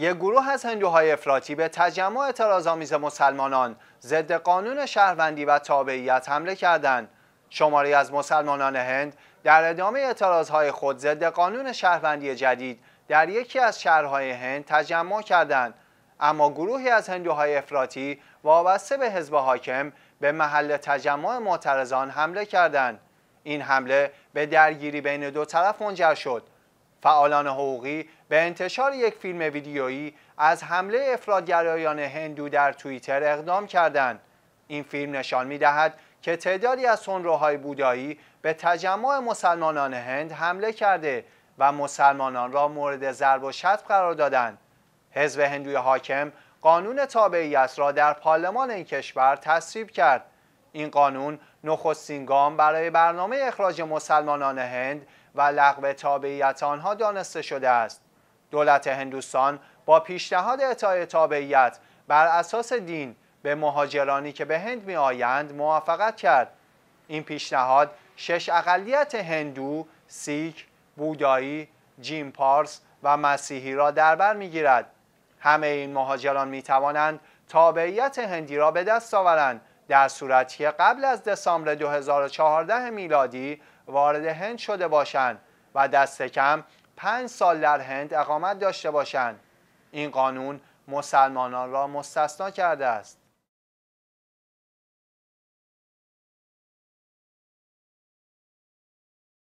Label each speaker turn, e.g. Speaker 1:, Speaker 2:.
Speaker 1: یک گروه از هندوهای افراطی به تجمع اعتراضآمیز مسلمانان ضد قانون شهروندی و تابعیت حمله کردند شماری از مسلمانان هند در ادامه اعتراضهای خود ضد قانون شهروندی جدید در یکی از شهرهای هند تجمع کردند اما گروهی از هندوهای افراطی وابسته به حزب حاکم به محل تجمع معترضان حمله کردند این حمله به درگیری بین دو طرف منجر شد فعالان حقوقی به انتشار یک فیلم ویدیویی از حمله افرادگرایان هندو در توییتر اقدام کردند. این فیلم نشان می دهد که تعدادی از سنروهای بودایی به تجمع مسلمانان هند حمله کرده و مسلمانان را مورد ضرب و شتم قرار دادند. حزب هندوی حاکم قانون تابعیت را در پارلمان این کشور تصویب کرد این قانون نخستین گام برای برنامه اخراج مسلمانان هند و لغو تابعیت آنها دانسته شده است دولت هندوستان با پیشنهاد اعطای تابعیت بر اساس دین به مهاجرانی که به هند می آیند موافقت کرد این پیشنهاد شش اقلیت هندو، سیک، بودایی، جیم پارس و مسیحی را در بر گیرد همه این مهاجران می توانند تابعیت هندی را به دست آورند در صورتی که قبل از دسامبر 2014 میلادی وارد هند شده باشند و دست کم پنج سال در هند اقامت داشته باشند این قانون مسلمانان را مستثنا کرده است